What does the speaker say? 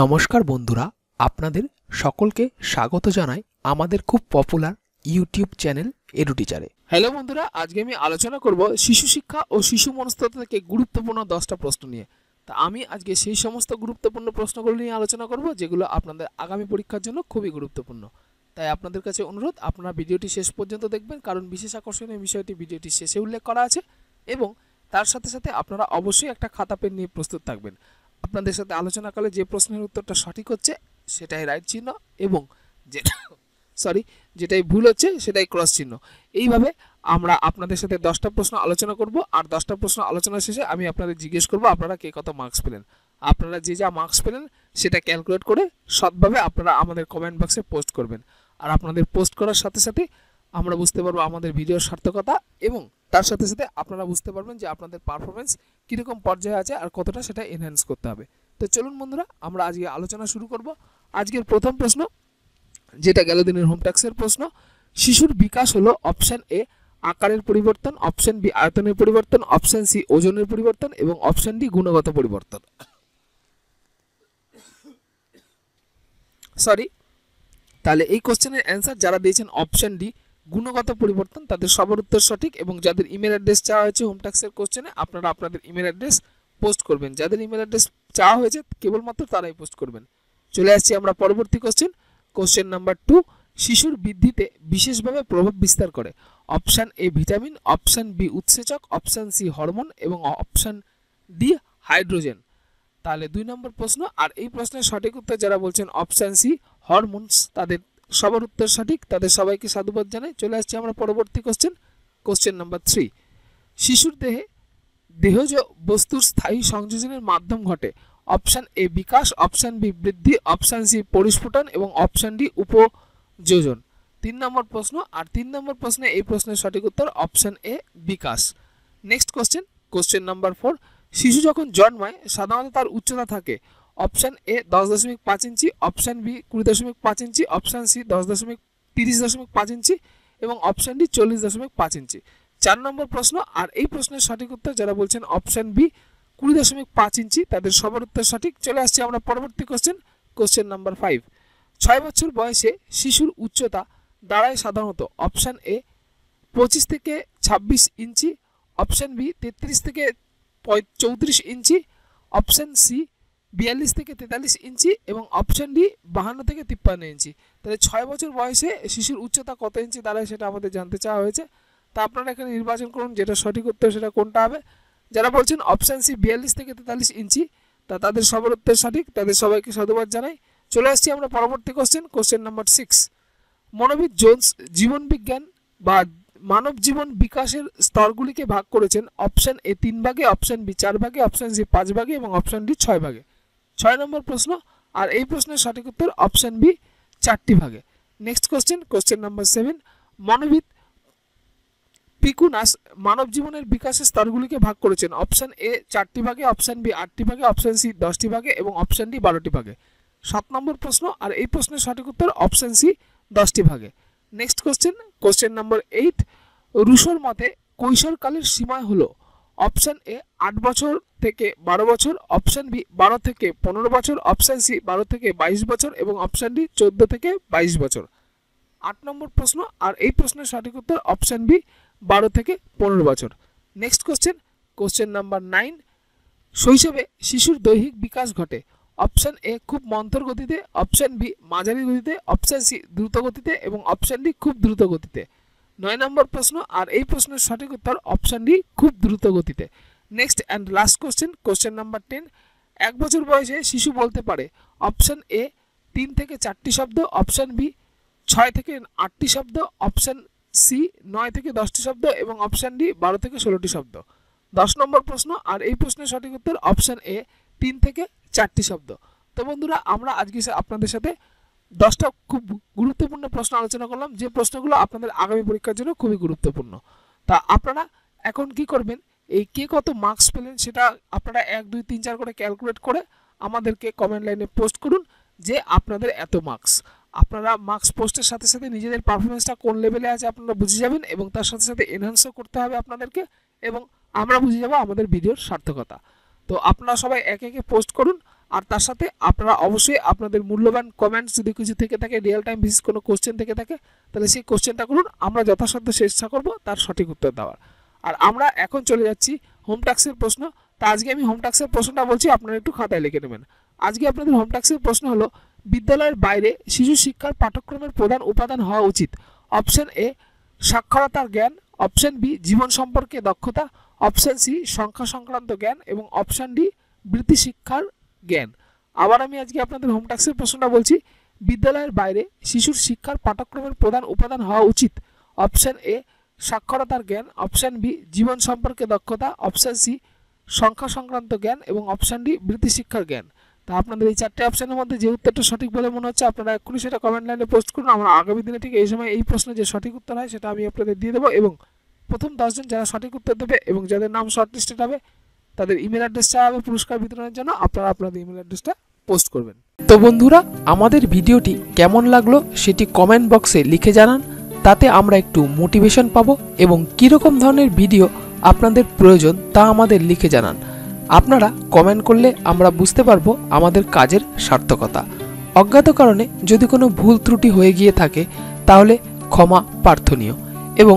নমস্কার বন্ধুরা আপনাদের সকলকে স্বাগত জানাই আমাদের খুব পপুলার ইউটিউব চ্যানেল এডুটিচারে হ্যালো বন্ধুরা আজকে আমি আলোচনা করব শিশু শিক্ষা ও শিশু মনস্তত্ত্ব থেকে গুরুত্বপূর্ণ দশটা প্রশ্ন নিয়ে তা আমি আজকে সেই সমস্ত গুরুত্বপূর্ণ প্রশ্নগুলো নিয়ে আলোচনা করব যেগুলো আপনাদের আগামী পরীক্ষার জন্য খুবই গুরুত্বপূর্ণ তাই আপনাদের কাছে অনুরোধ আপনারা ভিডিওটি শেষ পর্যন্ত দেখবেন কারণ বিশেষ আকর্ষণীয় বিষয়টি ভিডিওটি শেষে উল্লেখ করা আছে এবং তার সাথে সাথে আপনারা অবশ্যই একটা খাতা পেন নিয়ে প্রস্তুত থাকবেন আপনাদের সাথে আলোচনাকালে যে প্রশ্নের উত্তরটা সঠিক হচ্ছে সেটাই রাইট চিহ্ন এবং যেটা সরি যেটাই ভুল হচ্ছে সেটাই ক্রস চিহ্ন এইভাবে আমরা আপনাদের সাথে দশটা প্রশ্ন আলোচনা করব আর দশটা প্রশ্ন আলোচনা শেষে আমি আপনাদের জিজ্ঞেস করব আপনারা কে কত মার্কস পেলেন আপনারা যে যা মার্কস পেলেন সেটা ক্যালকুলেট করে সৎভাবে আপনারা আমাদের কমেন্ট বক্সে পোস্ট করবেন আর আপনাদের পোস্ট করার সাথে সাথে আমরা বুঝতে পারবো আমাদের ভিডিওর সার্থকতা এবং তার সাথে সাথে আপনারা বুঝতে পারবেন যে আপনাদের পারফরমেন্স কীরকম পর্যায়ে আছে আর কতটা সেটা এনহ্যান্স করতে হবে তো চলুন বন্ধুরা আমরা আজকে আলোচনা শুরু করব আজকের প্রথম প্রশ্ন যেটা গেল দিনের হোম ট্যাক্সের প্রশ্ন শিশুর বিকাশ হলো অপশান এ আকারের পরিবর্তন অপশান বি আয়তনের পরিবর্তন অপশান সি ওজনের পরিবর্তন এবং অপশান ডি গুণগত পরিবর্তন সরি তাহলে এই কোশ্চেনের অ্যান্সার যারা দিয়েছেন অপশান ডি গুণগত পরিবর্তন তাদের সবার উত্তর সঠিক এবং যাদের ইমেল অ্যাড্রেস চাওয়া হয়েছে হোম ট্যাক্সের কোশ্চেনে আপনারা আপনাদের ইমেল অ্যাড্রেস পোস্ট করবেন যাদের ইমেল অ্যাড্রেস চাওয়া হয়েছে কেবলমাত্র তারাই পোস্ট করবেন চলে আসছি আমরা পরবর্তী কোশ্চেন কোশ্চেন নাম্বার টু শিশুর বৃদ্ধিতে বিশেষভাবে প্রভাব বিস্তার করে option A vitamin option B উৎসেচক অপশান সি হরমোন এবং অপশান ডি হাইড্রোজেন তাহলে দুই নম্বর প্রশ্ন আর এই প্রশ্নের সঠিক উত্তর যারা বলছেন অপশান সি হরমোনস তাদের সবার উত্তর সঠিক তাদের সবাইকে সাধুবাদ জানাই চলে আসছি আমরা পরবর্তী কোশ্চেন কোশ্চেন নাম্বার থ্রি শিশুর দেহে দেহজ বস্তুর স্থায়ী সংযোজনের মাধ্যম ঘটে অপশান এ বিকাশ অপশান বি বৃদ্ধি অপশান সি পরিস্ফুটন এবং অপশান ডি উপযোজন তিন নম্বর প্রশ্ন আর তিন নম্বর প্রশ্নে এই প্রশ্নের সঠিক উত্তর অপশান এ বিকাশ next question question number four শিশু যখন জন্মায় সাধারণত তার উচ্চতা থাকে অপশান এ দশ দশমিক পাঁচ ইঞ্চি অপশান বি কুড়ি দশমিক পাঁচ ইঞ্চি অপশান সি দশ দশমিক তিরিশ দশমিক পাঁচ ইঞ্চি এবং অপশান ডি চল্লিশ দশমিক পাঁচ ইঞ্চি চার নম্বর প্রশ্ন আর এই প্রশ্নের সঠিক উত্তর যারা বলছেন অপশান বি কুড়ি দশমিক পাঁচ ইঞ্চি তাদের সবার উত্তর সঠিক চলে আসছি আমরা পরবর্তী কোশ্চেন কোশ্চেন নাম্বার ফাইভ ছয় বছর বয়সে শিশুর উচ্চতা দাঁড়ায় সাধারণত অপশান এ পঁচিশ থেকে ছাব্বিশ ইঞ্চি অপশান বি তেত্রিশ থেকে চৌত্রিশ ইঞ্চি অপশান সি বিয়াল্লিশ থেকে তেতাল্লিশ ইঞ্চি এবং অপশান ডি বাহান্ন থেকে তিপ্পান্ন ইঞ্চি তাহলে ছয় বছর বয়সে শিশুর উচ্চতা কত ইঞ্চি দাঁড়ায় সেটা আমাদের জানতে চাওয়া হয়েছে তা আপনারা এখানে নির্বাচন করুন যেটা সঠিক উত্তর সেটা কোনটা হবে যারা বলছেন অপশান সি বিয়াল্লিশ থেকে তেতাল্লিশ ইঞ্চি তা তাদের সবার উত্তর সঠিক তাদের সবাইকে সাধুবাদ জানাই চলে আসছি আমরা পরবর্তী কোশ্চেন কোশ্চেন নাম্বার সিক্স মনোবিদ জোন্স জীবনবিজ্ঞান বা মানব জীবন বিকাশের স্তরগুলিকে ভাগ করেছেন অপশান এ তিন ভাগে অপশান বি চার ভাগে অপশান সি পাঁচ ভাগে এবং অপশান ডি ছয় ভাগে ছয় নম্বর প্রশ্ন আর এই প্রশ্নের সঠিক উত্তর অপশান বি চারটি ভাগে next question question number seven মানবিক পিকুনাস মানব জীবনের বিকাশের স্তরগুলিকে ভাগ করেছেন অপশান এ চারটি ভাগে অপশান বি আটটি ভাগে অপশান সি দশটি ভাগে এবং অপশান ডি বারোটি ভাগে সাত নম্বর প্রশ্ন আর এই প্রশ্নের সঠিক উত্তর অপশান সি দশটি ভাগে next question question number eight রুশোর মতে কৈশোরকালের সীমা হলো অপশান এ আট বছর থেকে বারো বছর অপশান বি বারো থেকে পনেরো বছর অপশান সি বারো থেকে বাইশ বছর এবং অপশান ডি চোদ্দ থেকে বাইশ বছর আট নম্বর প্রশ্ন আর এই প্রশ্নের সঠিক উত্তর অপশান বি বারো থেকে পনেরো বছর next question question number nine শৈশবে শিশুর দৈহিক বিকাশ ঘটে অপশান এ খুব মন্থর গতিতে অপশান বি মাঝারি গতিতে অপশান সি দ্রুত গতিতে এবং অপশান ডি খুব দ্রুত গতিতে নয় নম্বর প্রশ্ন আর এই প্রশ্নের সঠিক উত্তর অপশান ডি খুব দ্রুত গতিতে next and last question question number ten এক বছর বয়সে শিশু বলতে পারে অপশান এ তিন থেকে চারটি শব্দ অপশান বি ছয় থেকে আটটি শব্দ অপশান সি নয় থেকে দশটি শব্দ এবং অপশান ডি বারো থেকে ষোলোটি শব্দ দশ নম্বর প্রশ্ন আর এই প্রশ্নের সঠিক উত্তর অপশান এ তিন থেকে চারটি শব্দ তো বন্ধুরা আমরা আজকে আপনাদের সাথে দশটা খুব গুরুত্ব প্রশ্ন আলোচনা করলাম যে প্রশ্নগুলো আপনাদের আগামী পরীক্ষার জন্য খুবই গুরুত্বপূর্ণ তা আপনারা এখন কি করবেন এই কে কত মার্কস পেলেন সেটা আপনারা এক দুই তিন চার করে ক্যালকুলেট করে আমাদেরকে কমেন্ট লাইনে পোস্ট করুন যে আপনাদের এত মার্কস আপনারা মার্কস পোস্টের সাথে সাথে নিজেদের পারফরমেন্সটা কোন লেভেলে আছে আপনারা বুঝে যাবেন এবং তার সাথে সাথে এনহান্সও করতে হবে আপনাদেরকে এবং আমরা বুঝে যাব আমাদের ভিডিওর সার্থকতা তো আপনারা সবাই একে একে পোস্ট করুন আর তার সাথে আপনারা অবশ্যই আপনাদের মূল্যবান কমেন্টস যদি কিছু থেকে থাকে রিয়েল টাইম বেসিস কোনো কোশ্চেন থেকে থাকে তাহলে সেই কোশ্চেনটা করুন আমরা যথাসাধ্য চেষ্টা করব তার সঠিক উত্তর দেওয়ার আর আমরা এখন চলে যাচ্ছি হোম ট্যাক্সের প্রশ্ন তা আজকে আমি হোম ট্যাক্সের প্রশ্নটা বলছি আপনারা একটু খাতায় লিখে নেবেন আজকে আপনাদের হোম ট্যাক্সের প্রশ্ন হলো বিদ্যালয়ের বাইরে শিশু শিক্ষার পাঠ্যক্রমের প্রধান উপাদান হওয়া উচিত অপশন এ সাক্ষরতার জ্ঞান অপশন বি জীবন সম্পর্কে দক্ষতা অপশন সি সংখ্যা সংক্রান্ত জ্ঞান এবং অপশন ডি বৃত্তি শিক্ষার জ্ঞান আবার আমি আজকে আপনাদের হোম টাস্কের প্রশ্নটা বলছি বিদ্যালয়ের বাইরে শিশুর শিক্ষার পাঠ্যক্রমের প্রধান উপাদান হওয়া উচিত অপশান এ সাক্ষরতার জ্ঞান অপশান বি জীবন সম্পর্কে দক্ষতা অপশান সি সংখ্যা সংক্রান্ত জ্ঞান এবং অপশান ডি বৃত্তি শিক্ষার জ্ঞান তা আপনাদের এই চারটে অপশানের মধ্যে যে উত্তরটা সঠিক বলে মনে হচ্ছে আপনারা এক্ষুনি সেটা কমেন্ট লাইনে পোস্ট করুন আমরা আগামী দিনে ঠিক এই সময় এই প্রশ্নে যে সঠিক উত্তর হয় সেটা আমি আপনাদের দিয়ে দেবো এবং প্রথম দশজন যারা সঠিক উত্তর দেবে এবং যাদের নাম শর্ট হবে তাদের ইমেল অ্যাড্রেসটা হবে পুরস্কার বিতরণের জন্য আপনারা আপনাদের ইমেল অ্যাড্রেসটা পোস্ট করবেন তো বন্ধুরা আমাদের ভিডিওটি কেমন লাগলো সেটি কমেন্ট বক্সে লিখে জানান তাতে আমরা একটু মোটিভেশন পাব এবং কীরকম ধরনের ভিডিও আপনাদের প্রয়োজন তা আমাদের লিখে জানান আপনারা কমেন্ট করলে আমরা বুঝতে পারবো আমাদের কাজের সার্থকতা অজ্ঞাত কারণে যদি কোনো ভুল ত্রুটি হয়ে গিয়ে থাকে তাহলে ক্ষমা প্রার্থনীয় এবং